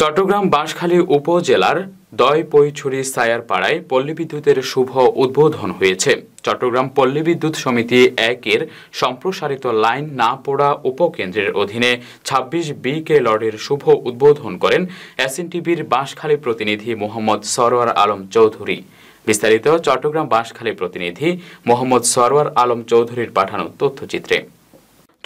চট্টগ্রাম বাঁশখালী উপজেলার দয়পৈছড়ি সায়ার পাড়ায় পল্লী বিদ্যুতের শুভ উদ্বোধন হয়েছে চট্টগ্রাম পল্লী বিদ্যুৎ সমিতি একের সম্প্রসারিত লাইন না পোড়া উপকেন্দ্রের অধীনে ২৬ বি কে লডের শুভ উদ্বোধন করেন এসএনটিভির বাঁশখালী প্রতিনিধি মোহাম্মদ সরোয়ার আলম চৌধুরী বিস্তারিত চট্টগ্রাম বাঁশখালী প্রতিনিধি মোহাম্মদ সরোয়ার আলম চৌধুরীর পাঠানো তথ্যচিত্রে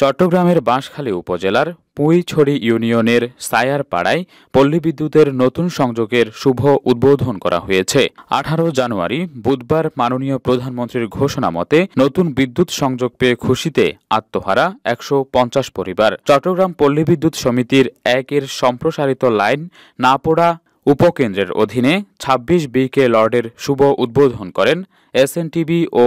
চট্টগ্রামের বাঁশখালী উপজেলার পুঁইছড়ি ইউনিয়নের সায়ার পাড়ায় পল্লী বিদ্যুতের নতুন সংযোগের শুভ উদ্বোধন করা হয়েছে আঠারো জানুয়ারি বুধবার মাননীয় প্রধানমন্ত্রীর ঘোষণা মতে নতুন বিদ্যুৎ সংযোগ পেয়ে খুশিতে আত্মহারা একশো পঞ্চাশ পরিবার চট্টগ্রাম পল্লী বিদ্যুৎ সমিতির একের সম্প্রসারিত লাইন না পোড়া উপকেন্দ্রের অধীনে ২৬ বি কে লর্ডের শুভ উদ্বোধন করেন এসএনটিবি ও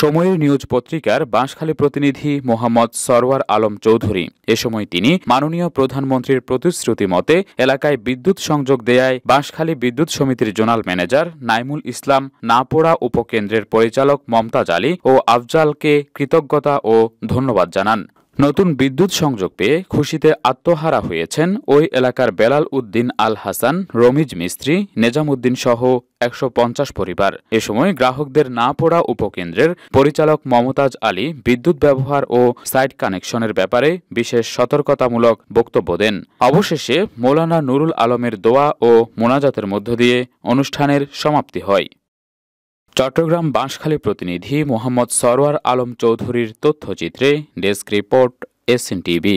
সময়ের নিউজ পত্রিকার বাঁশখালী প্রতিনিধি মোহাম্মদ সরওয়ার আলম চৌধুরী এ সময় তিনি মাননীয় প্রধানমন্ত্রীর প্রতিশ্রুতি মতে এলাকায় বিদ্যুৎ সংযোগ দেয়ায় বাঁশখালী বিদ্যুৎ সমিতির জোনাল ম্যানেজার নাইমুল ইসলাম নাপোড়া উপকেন্দ্রের পরিচালক মমতাজ আলী ও আফজালকে কৃতজ্ঞতা ও ধন্যবাদ জানান নতুন বিদ্যুৎ সংযোগ পেয়ে খুশিতে আত্মহারা হয়েছেন ওই এলাকার বেলাল উদ্দিন আল হাসান রমিজ মিস্ত্রি নেজামুদ্দিন সহ একশো পরিবার এ সময় গ্রাহকদের না পড়া উপকেন্দ্রের পরিচালক মমতাজ আলী বিদ্যুৎ ব্যবহার ও সাইট কানেকশনের ব্যাপারে বিশেষ সতর্কতামূলক বক্তব্য দেন অবশেষে মৌলানা নুরুল আলমের দোয়া ও মোনাজাতের মধ্য দিয়ে অনুষ্ঠানের সমাপ্তি হয় চট্টগ্রাম বাঁশখালী প্রতিনিধি মোহাম্মদ সরোয়ার আলম চৌধুরীর তথ্যচিত্রে ডেস্ক রিপোর্ট এস টিভি